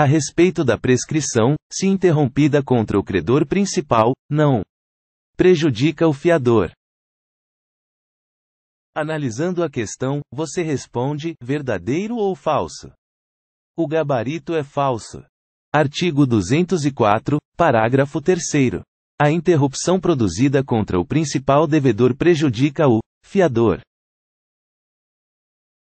A respeito da prescrição, se interrompida contra o credor principal, não prejudica o fiador. Analisando a questão, você responde: verdadeiro ou falso? O gabarito é falso. Artigo 204, parágrafo 3. A interrupção produzida contra o principal devedor prejudica o fiador.